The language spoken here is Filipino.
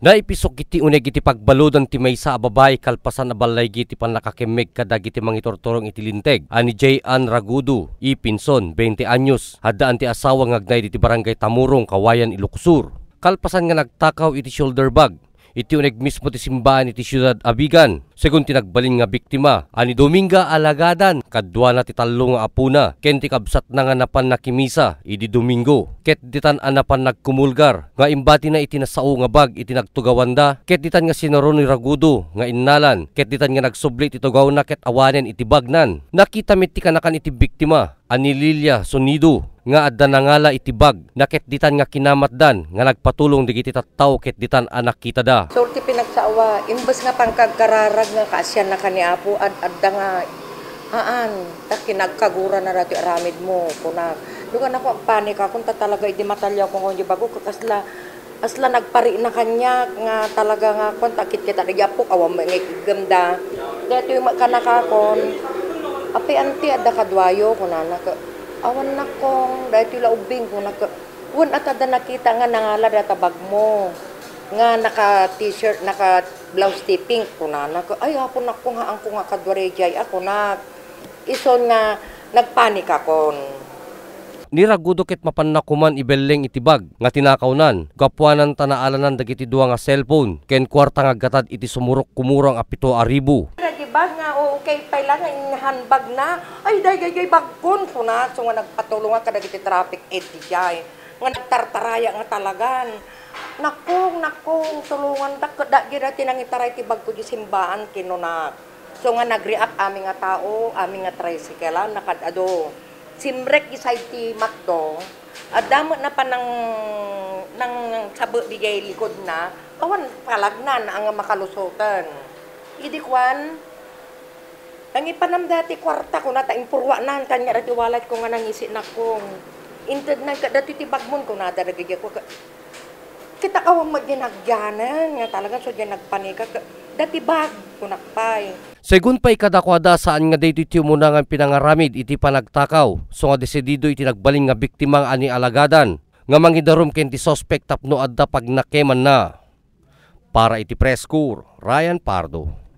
Naipisok giti unay giti pagbaludan ti maysa a babae kalpasan a balay giti panlakakemeg kada giti mangitortorong iti linteg ani J. Ann Ragudo E. Pinson 20 anyos haddaan ti asawa ngagnay diti barangay Tamurong Kawayan Iluksur kalpasan nga nagtakaw iti shoulder bag iti uneg mismo ti simbahan iti siyudad Abigan. Segun tinagbalin nga biktima, ani Dominga Alagadan, kadwa na ti talo nga apuna, ken ti kabsat na nga napan na idi Domingo. Ket ditan anapan nagkumulgar, nga imbati na iti nasao nga bag, iti nagtugawanda, ket ditan nga sinaron ni Ragudo, nga innalan, ket ditan nga nagsubli iti tugaw na ket awanen iti bagnan. Nakita met ti kanakan iti biktima, ani Lilia Sonido, nga adda nangala itibag naket ditan nga kinamatdan nga nagpatulong digiti tattao ket ditan anak kita da. Sorti pinagsawa imbes nga pangkagkararag nga kaasyan na apo ad adda nga aan ta kinagkagura na rato aramid mo kuna Dugan ako ang panik ta talaga idi matalya ko ngon bago kasla asla nagpari na kanya nga talaga nga kon takit kita nagyapok awam nga ganda. Dito yung kanakakon api anti adda kadwayo na awan na kong dahil tila ubing kung atada nakita nga nangala data tabag mo nga naka t-shirt naka blouse tipping ko na nag ay hapon na kong haang ko nga kadwarejay ako na ison nga nagpanik ako niragudokit mapannakuman ibeleng itibag nga tinakawnan gapuanan tanaalanan dagiti duwa nga cellphone ken kwarta nga gatad iti sumurok kumurang apito aribo kay pailan na handbag na. Ay, day gay gay bagkon ko na. So nga nagpatulong ka dagiti traffic eti jay. Nga nagtartaraya nga talagan. Nakong, nakong, tulungan da ko. Da, gira tinangitaray ti bagko di simbaan kinunak. So nga nag-react aming nga tao, aming nga tricycle, ah, nakadado. Simrek isay ti matdo. At na pa ng, ng sabo di likod na, awan palagnan ang makalusutan. Idikwan, ang ipanam dati kwarta ko na taing purwa na kanya dati walat ko nga nangisi na kong intad na dati tibag ko na daragay ko kita kawang magginagyanan nga talaga so diyan nagpanika dati bag ko nakpay Segun pa ikadakwada saan nga dito iti muna nga pinangaramid iti panagtakaw so nga desidido iti nagbaling nga biktimang ani alagadan nga mangidarom ken ti suspect tapno adda pag nakeman na para iti press Ryan Pardo